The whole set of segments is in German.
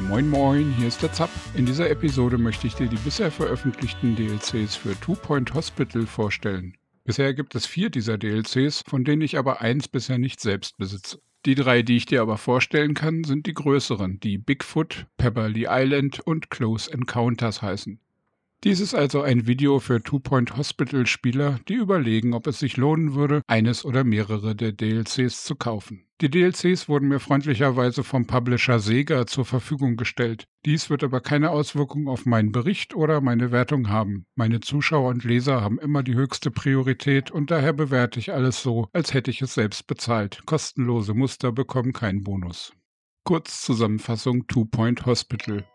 Moin Moin, hier ist der Zapp. In dieser Episode möchte ich dir die bisher veröffentlichten DLCs für Two Point Hospital vorstellen. Bisher gibt es vier dieser DLCs, von denen ich aber eins bisher nicht selbst besitze. Die drei, die ich dir aber vorstellen kann, sind die größeren, die Bigfoot, Pebberly Island und Close Encounters heißen. Dies ist also ein Video für Two Point Hospital Spieler, die überlegen, ob es sich lohnen würde, eines oder mehrere der DLCs zu kaufen. Die DLCs wurden mir freundlicherweise vom Publisher Sega zur Verfügung gestellt. Dies wird aber keine Auswirkung auf meinen Bericht oder meine Wertung haben. Meine Zuschauer und Leser haben immer die höchste Priorität und daher bewerte ich alles so, als hätte ich es selbst bezahlt. Kostenlose Muster bekommen keinen Bonus. Kurz Zusammenfassung Two Point Hospital.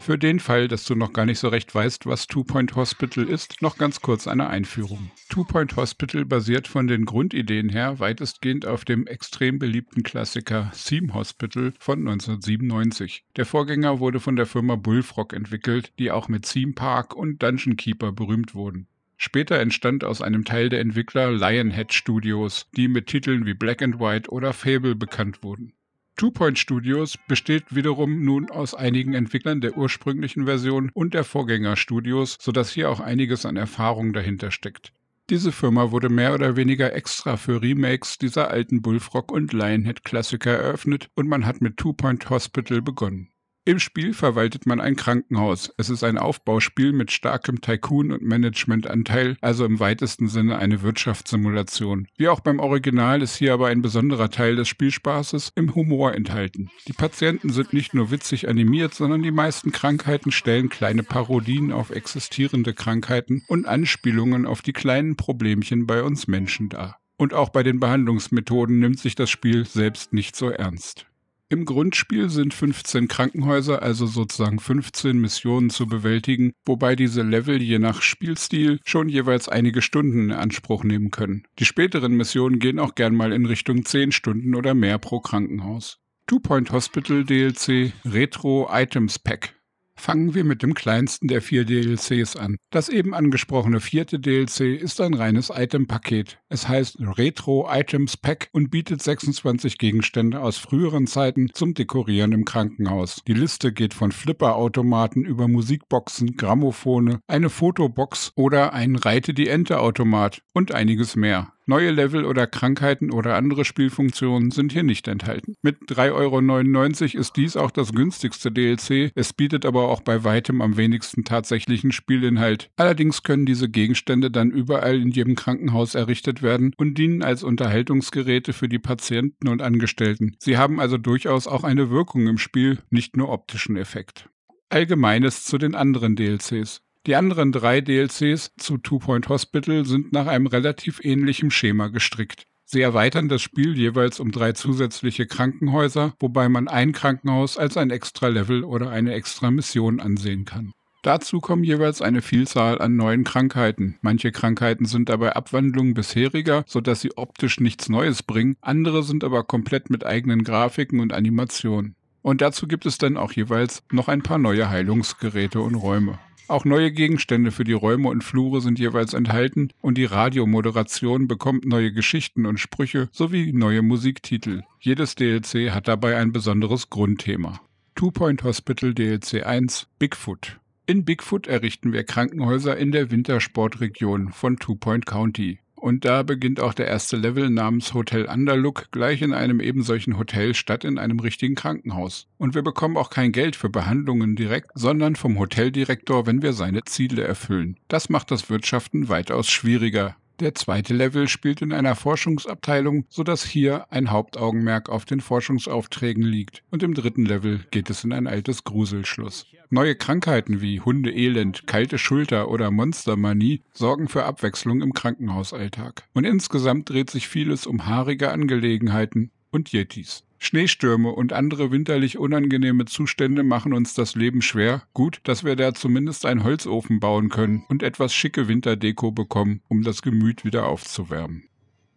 Für den Fall, dass du noch gar nicht so recht weißt, was Two Point Hospital ist, noch ganz kurz eine Einführung. Two Point Hospital basiert von den Grundideen her weitestgehend auf dem extrem beliebten Klassiker Theme Hospital von 1997. Der Vorgänger wurde von der Firma Bullfrog entwickelt, die auch mit Theme Park und Dungeon Keeper berühmt wurden. Später entstand aus einem Teil der Entwickler Lionhead Studios, die mit Titeln wie Black and White oder Fable bekannt wurden. Two Point Studios besteht wiederum nun aus einigen Entwicklern der ursprünglichen Version und der Vorgängerstudios, sodass hier auch einiges an Erfahrung dahinter steckt. Diese Firma wurde mehr oder weniger extra für Remakes dieser alten Bullfrog- und Lionhead-Klassiker eröffnet und man hat mit Two Point Hospital begonnen. Im Spiel verwaltet man ein Krankenhaus. Es ist ein Aufbauspiel mit starkem Tycoon- und Managementanteil, also im weitesten Sinne eine Wirtschaftssimulation. Wie auch beim Original ist hier aber ein besonderer Teil des Spielspaßes im Humor enthalten. Die Patienten sind nicht nur witzig animiert, sondern die meisten Krankheiten stellen kleine Parodien auf existierende Krankheiten und Anspielungen auf die kleinen Problemchen bei uns Menschen dar. Und auch bei den Behandlungsmethoden nimmt sich das Spiel selbst nicht so ernst. Im Grundspiel sind 15 Krankenhäuser, also sozusagen 15 Missionen zu bewältigen, wobei diese Level je nach Spielstil schon jeweils einige Stunden in Anspruch nehmen können. Die späteren Missionen gehen auch gern mal in Richtung 10 Stunden oder mehr pro Krankenhaus. Two Point Hospital DLC Retro Items Pack Fangen wir mit dem kleinsten der vier DLCs an. Das eben angesprochene vierte DLC ist ein reines Item-Paket. Es heißt Retro Items Pack und bietet 26 Gegenstände aus früheren Zeiten zum Dekorieren im Krankenhaus. Die Liste geht von Flipper-Automaten über Musikboxen, Grammophone, eine Fotobox oder einen Reite die Ente Automat und einiges mehr. Neue Level oder Krankheiten oder andere Spielfunktionen sind hier nicht enthalten. Mit 3,99 Euro ist dies auch das günstigste DLC, es bietet aber auch bei weitem am wenigsten tatsächlichen Spielinhalt. Allerdings können diese Gegenstände dann überall in jedem Krankenhaus errichtet werden und dienen als Unterhaltungsgeräte für die Patienten und Angestellten. Sie haben also durchaus auch eine Wirkung im Spiel, nicht nur optischen Effekt. Allgemeines zu den anderen DLCs. Die anderen drei DLCs zu Two Point Hospital sind nach einem relativ ähnlichen Schema gestrickt. Sie erweitern das Spiel jeweils um drei zusätzliche Krankenhäuser, wobei man ein Krankenhaus als ein extra Level oder eine extra Mission ansehen kann. Dazu kommen jeweils eine Vielzahl an neuen Krankheiten. Manche Krankheiten sind dabei Abwandlungen bisheriger, sodass sie optisch nichts Neues bringen, andere sind aber komplett mit eigenen Grafiken und Animationen. Und dazu gibt es dann auch jeweils noch ein paar neue Heilungsgeräte und Räume. Auch neue Gegenstände für die Räume und Flure sind jeweils enthalten und die Radiomoderation bekommt neue Geschichten und Sprüche sowie neue Musiktitel. Jedes DLC hat dabei ein besonderes Grundthema. Two Point Hospital DLC 1 Bigfoot. In Bigfoot errichten wir Krankenhäuser in der Wintersportregion von Two Point County. Und da beginnt auch der erste Level namens Hotel Underlook gleich in einem eben solchen Hotel statt in einem richtigen Krankenhaus. Und wir bekommen auch kein Geld für Behandlungen direkt, sondern vom Hoteldirektor, wenn wir seine Ziele erfüllen. Das macht das Wirtschaften weitaus schwieriger. Der zweite Level spielt in einer Forschungsabteilung, sodass hier ein Hauptaugenmerk auf den Forschungsaufträgen liegt. Und im dritten Level geht es in ein altes Gruselschluss. Neue Krankheiten wie Hundeelend, kalte Schulter oder Monstermanie sorgen für Abwechslung im Krankenhausalltag. Und insgesamt dreht sich vieles um haarige Angelegenheiten und Yetis. Schneestürme und andere winterlich unangenehme Zustände machen uns das Leben schwer. Gut, dass wir da zumindest einen Holzofen bauen können und etwas schicke Winterdeko bekommen, um das Gemüt wieder aufzuwärmen.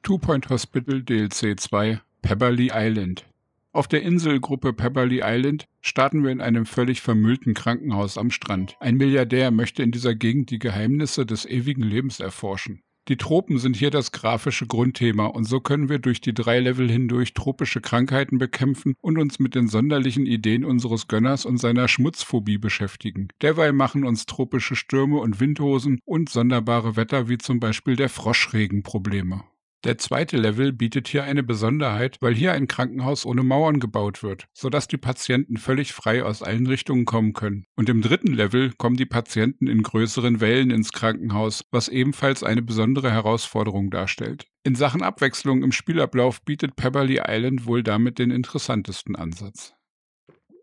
Two Point Hospital DLC 2 Pebberly Island auf der Inselgruppe Pepperly Island starten wir in einem völlig vermüllten Krankenhaus am Strand. Ein Milliardär möchte in dieser Gegend die Geheimnisse des ewigen Lebens erforschen. Die Tropen sind hier das grafische Grundthema und so können wir durch die drei Level hindurch tropische Krankheiten bekämpfen und uns mit den sonderlichen Ideen unseres Gönners und seiner Schmutzphobie beschäftigen. Derweil machen uns tropische Stürme und Windhosen und sonderbare Wetter wie zum Beispiel der Froschregen Probleme. Der zweite Level bietet hier eine Besonderheit, weil hier ein Krankenhaus ohne Mauern gebaut wird, sodass die Patienten völlig frei aus allen Richtungen kommen können. Und im dritten Level kommen die Patienten in größeren Wellen ins Krankenhaus, was ebenfalls eine besondere Herausforderung darstellt. In Sachen Abwechslung im Spielablauf bietet Pebberly Island wohl damit den interessantesten Ansatz.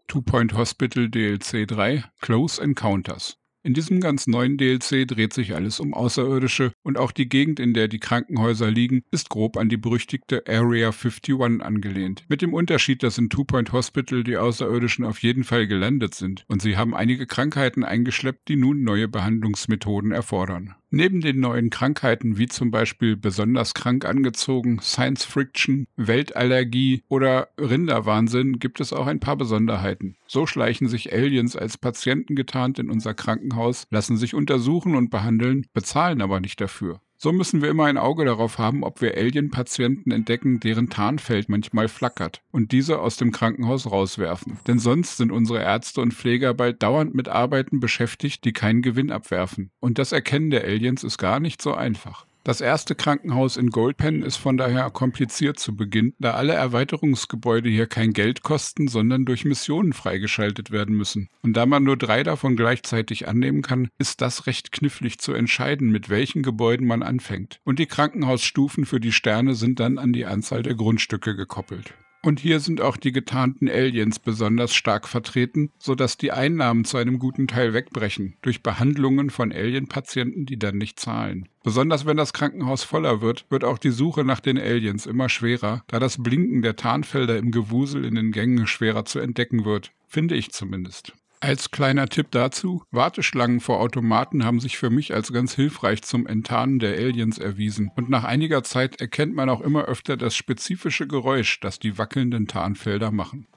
Two Point Hospital DLC 3 Close Encounters in diesem ganz neuen DLC dreht sich alles um Außerirdische und auch die Gegend, in der die Krankenhäuser liegen, ist grob an die berüchtigte Area 51 angelehnt. Mit dem Unterschied, dass in Two Point Hospital die Außerirdischen auf jeden Fall gelandet sind und sie haben einige Krankheiten eingeschleppt, die nun neue Behandlungsmethoden erfordern. Neben den neuen Krankheiten wie zum Beispiel besonders krank angezogen, Science Friction, Weltallergie oder Rinderwahnsinn gibt es auch ein paar Besonderheiten. So schleichen sich Aliens als Patienten getarnt in unser Krankenhaus, lassen sich untersuchen und behandeln, bezahlen aber nicht dafür. So müssen wir immer ein Auge darauf haben, ob wir Alien-Patienten entdecken, deren Tarnfeld manchmal flackert und diese aus dem Krankenhaus rauswerfen. Denn sonst sind unsere Ärzte und Pfleger bald dauernd mit Arbeiten beschäftigt, die keinen Gewinn abwerfen. Und das Erkennen der Aliens ist gar nicht so einfach. Das erste Krankenhaus in Goldpen ist von daher kompliziert zu Beginn, da alle Erweiterungsgebäude hier kein Geld kosten, sondern durch Missionen freigeschaltet werden müssen. Und da man nur drei davon gleichzeitig annehmen kann, ist das recht knifflig zu entscheiden, mit welchen Gebäuden man anfängt. Und die Krankenhausstufen für die Sterne sind dann an die Anzahl der Grundstücke gekoppelt. Und hier sind auch die getarnten Aliens besonders stark vertreten, sodass die Einnahmen zu einem guten Teil wegbrechen, durch Behandlungen von Alien-Patienten, die dann nicht zahlen. Besonders wenn das Krankenhaus voller wird, wird auch die Suche nach den Aliens immer schwerer, da das Blinken der Tarnfelder im Gewusel in den Gängen schwerer zu entdecken wird. Finde ich zumindest. Als kleiner Tipp dazu, Warteschlangen vor Automaten haben sich für mich als ganz hilfreich zum Enttarnen der Aliens erwiesen. Und nach einiger Zeit erkennt man auch immer öfter das spezifische Geräusch, das die wackelnden Tarnfelder machen.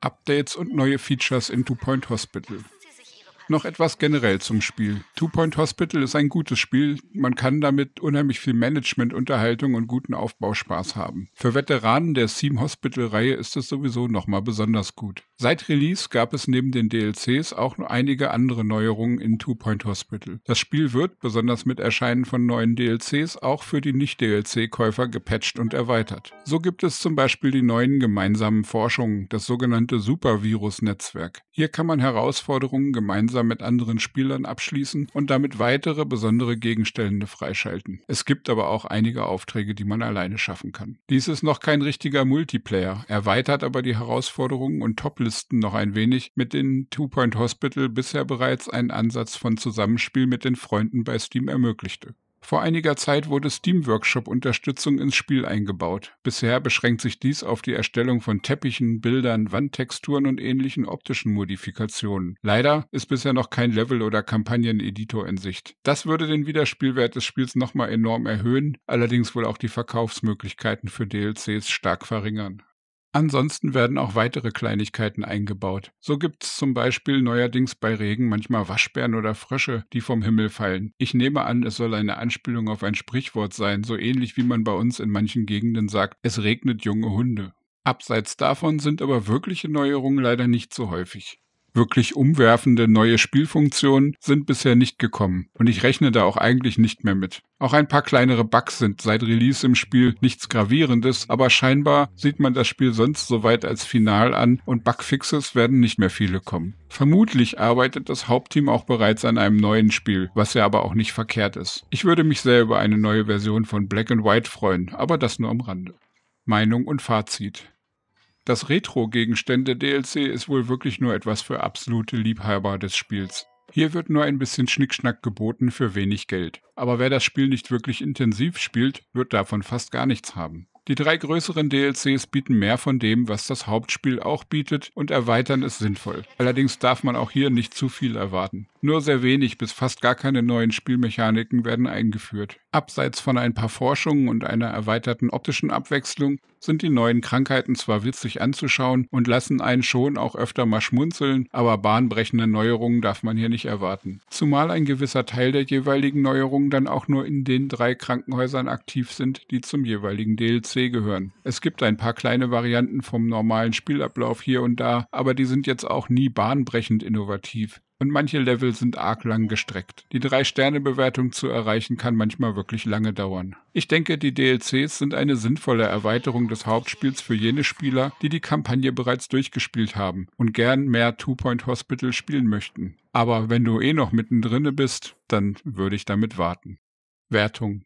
Updates und neue Features in Two Point Hospital. Noch etwas generell zum Spiel. Two Point Hospital ist ein gutes Spiel. Man kann damit unheimlich viel Management, Unterhaltung und guten Aufbauspaß haben. Für Veteranen der Seam Hospital Reihe ist es sowieso nochmal besonders gut. Seit Release gab es neben den DLCs auch nur einige andere Neuerungen in Two Point Hospital. Das Spiel wird, besonders mit Erscheinen von neuen DLCs, auch für die Nicht-DLC-Käufer gepatcht und erweitert. So gibt es zum Beispiel die neuen gemeinsamen Forschungen, das sogenannte Supervirus-Netzwerk. Hier kann man Herausforderungen gemeinsam mit anderen Spielern abschließen und damit weitere besondere Gegenstände freischalten. Es gibt aber auch einige Aufträge, die man alleine schaffen kann. Dies ist noch kein richtiger Multiplayer, erweitert aber die Herausforderungen und Toplisten vermisten noch ein wenig mit den Two Point Hospital bisher bereits einen Ansatz von Zusammenspiel mit den Freunden bei Steam ermöglichte. Vor einiger Zeit wurde Steam Workshop Unterstützung ins Spiel eingebaut. Bisher beschränkt sich dies auf die Erstellung von Teppichen, Bildern, Wandtexturen und ähnlichen optischen Modifikationen. Leider ist bisher noch kein Level oder Kampagneneditor in Sicht. Das würde den Wiederspielwert des Spiels nochmal enorm erhöhen, allerdings wohl auch die Verkaufsmöglichkeiten für DLCs stark verringern. Ansonsten werden auch weitere Kleinigkeiten eingebaut. So gibt es zum Beispiel neuerdings bei Regen manchmal Waschbären oder Frösche, die vom Himmel fallen. Ich nehme an, es soll eine Anspielung auf ein Sprichwort sein, so ähnlich wie man bei uns in manchen Gegenden sagt, es regnet junge Hunde. Abseits davon sind aber wirkliche Neuerungen leider nicht so häufig. Wirklich umwerfende neue Spielfunktionen sind bisher nicht gekommen und ich rechne da auch eigentlich nicht mehr mit. Auch ein paar kleinere Bugs sind seit Release im Spiel nichts Gravierendes, aber scheinbar sieht man das Spiel sonst soweit als final an und Bugfixes werden nicht mehr viele kommen. Vermutlich arbeitet das Hauptteam auch bereits an einem neuen Spiel, was ja aber auch nicht verkehrt ist. Ich würde mich sehr über eine neue Version von Black and White freuen, aber das nur am Rande. Meinung und Fazit. Das Retro-Gegenstände-DLC ist wohl wirklich nur etwas für absolute Liebhaber des Spiels. Hier wird nur ein bisschen Schnickschnack geboten für wenig Geld. Aber wer das Spiel nicht wirklich intensiv spielt, wird davon fast gar nichts haben. Die drei größeren DLCs bieten mehr von dem, was das Hauptspiel auch bietet und erweitern es sinnvoll. Allerdings darf man auch hier nicht zu viel erwarten. Nur sehr wenig bis fast gar keine neuen Spielmechaniken werden eingeführt. Abseits von ein paar Forschungen und einer erweiterten optischen Abwechslung sind die neuen Krankheiten zwar witzig anzuschauen und lassen einen schon auch öfter mal schmunzeln, aber bahnbrechende Neuerungen darf man hier nicht erwarten. Zumal ein gewisser Teil der jeweiligen Neuerungen dann auch nur in den drei Krankenhäusern aktiv sind, die zum jeweiligen DLC gehören. Es gibt ein paar kleine Varianten vom normalen Spielablauf hier und da, aber die sind jetzt auch nie bahnbrechend innovativ und manche Level sind arg lang gestreckt. Die 3-Sterne-Bewertung zu erreichen kann manchmal wirklich lange dauern. Ich denke, die DLCs sind eine sinnvolle Erweiterung des Hauptspiels für jene Spieler, die die Kampagne bereits durchgespielt haben und gern mehr Two-Point Hospital spielen möchten. Aber wenn du eh noch mittendrin bist, dann würde ich damit warten. Wertung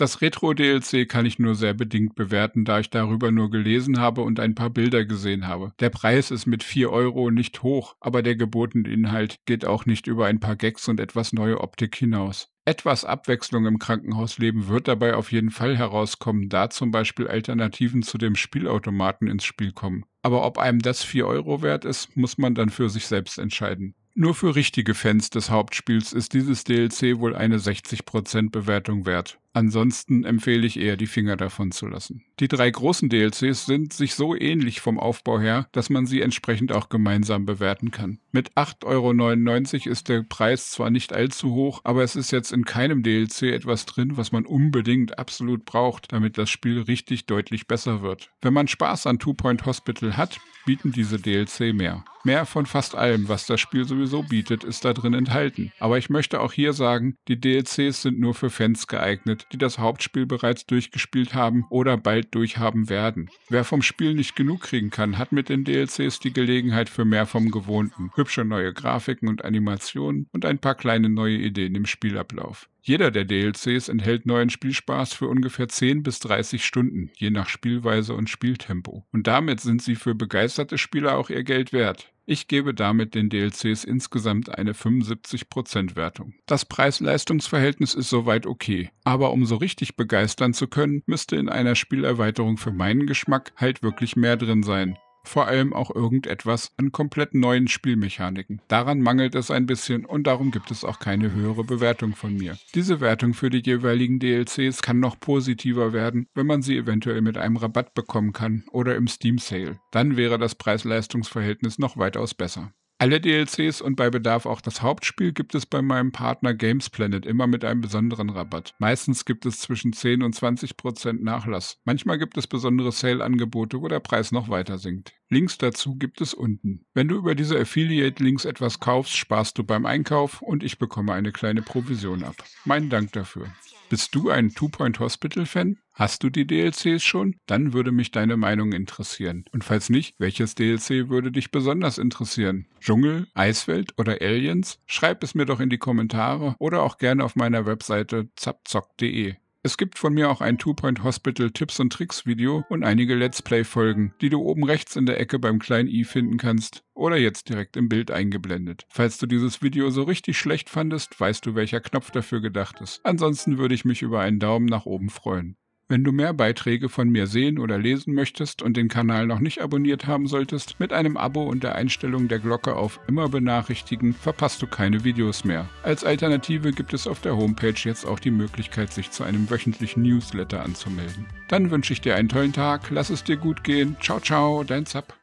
das Retro-DLC kann ich nur sehr bedingt bewerten, da ich darüber nur gelesen habe und ein paar Bilder gesehen habe. Der Preis ist mit 4 Euro nicht hoch, aber der gebotene Inhalt geht auch nicht über ein paar Gags und etwas neue Optik hinaus. Etwas Abwechslung im Krankenhausleben wird dabei auf jeden Fall herauskommen, da zum Beispiel Alternativen zu dem Spielautomaten ins Spiel kommen. Aber ob einem das 4 Euro wert ist, muss man dann für sich selbst entscheiden. Nur für richtige Fans des Hauptspiels ist dieses DLC wohl eine 60% Bewertung wert. Ansonsten empfehle ich eher, die Finger davon zu lassen. Die drei großen DLCs sind sich so ähnlich vom Aufbau her, dass man sie entsprechend auch gemeinsam bewerten kann. Mit 8,99 Euro ist der Preis zwar nicht allzu hoch, aber es ist jetzt in keinem DLC etwas drin, was man unbedingt absolut braucht, damit das Spiel richtig deutlich besser wird. Wenn man Spaß an Two Point Hospital hat, bieten diese DLC mehr. Mehr von fast allem, was das Spiel sowieso bietet, ist da drin enthalten. Aber ich möchte auch hier sagen, die DLCs sind nur für Fans geeignet Leute, die das Hauptspiel bereits durchgespielt haben oder bald durchhaben werden. Wer vom Spiel nicht genug kriegen kann, hat mit den DLCs die Gelegenheit für mehr vom Gewohnten. Hübsche neue Grafiken und Animationen und ein paar kleine neue Ideen im Spielablauf. Jeder der DLCs enthält neuen Spielspaß für ungefähr 10 bis 30 Stunden, je nach Spielweise und Spieltempo. Und damit sind sie für begeisterte Spieler auch ihr Geld wert. Ich gebe damit den DLCs insgesamt eine 75% Wertung. Das Preis-Leistungs-Verhältnis ist soweit okay, aber um so richtig begeistern zu können, müsste in einer Spielerweiterung für meinen Geschmack halt wirklich mehr drin sein vor allem auch irgendetwas an komplett neuen Spielmechaniken. Daran mangelt es ein bisschen und darum gibt es auch keine höhere Bewertung von mir. Diese Wertung für die jeweiligen DLCs kann noch positiver werden, wenn man sie eventuell mit einem Rabatt bekommen kann oder im Steam Sale. Dann wäre das Preis-Leistungs-Verhältnis noch weitaus besser. Alle DLCs und bei Bedarf auch das Hauptspiel gibt es bei meinem Partner Games Planet immer mit einem besonderen Rabatt. Meistens gibt es zwischen 10 und 20 Prozent Nachlass. Manchmal gibt es besondere Sale-Angebote, wo der Preis noch weiter sinkt. Links dazu gibt es unten. Wenn du über diese Affiliate-Links etwas kaufst, sparst du beim Einkauf und ich bekomme eine kleine Provision ab. Mein Dank dafür. Bist du ein Two-Point Hospital-Fan? Hast du die DLCs schon? Dann würde mich deine Meinung interessieren. Und falls nicht, welches DLC würde dich besonders interessieren? Dschungel, Eiswelt oder Aliens? Schreib es mir doch in die Kommentare oder auch gerne auf meiner Webseite zapzock.de. Es gibt von mir auch ein Two Point Hospital Tipps und Tricks Video und einige Let's Play Folgen, die du oben rechts in der Ecke beim kleinen i finden kannst oder jetzt direkt im Bild eingeblendet. Falls du dieses Video so richtig schlecht fandest, weißt du, welcher Knopf dafür gedacht ist. Ansonsten würde ich mich über einen Daumen nach oben freuen. Wenn du mehr Beiträge von mir sehen oder lesen möchtest und den Kanal noch nicht abonniert haben solltest, mit einem Abo und der Einstellung der Glocke auf immer benachrichtigen, verpasst du keine Videos mehr. Als Alternative gibt es auf der Homepage jetzt auch die Möglichkeit, sich zu einem wöchentlichen Newsletter anzumelden. Dann wünsche ich dir einen tollen Tag, lass es dir gut gehen, ciao ciao, dein Zapp.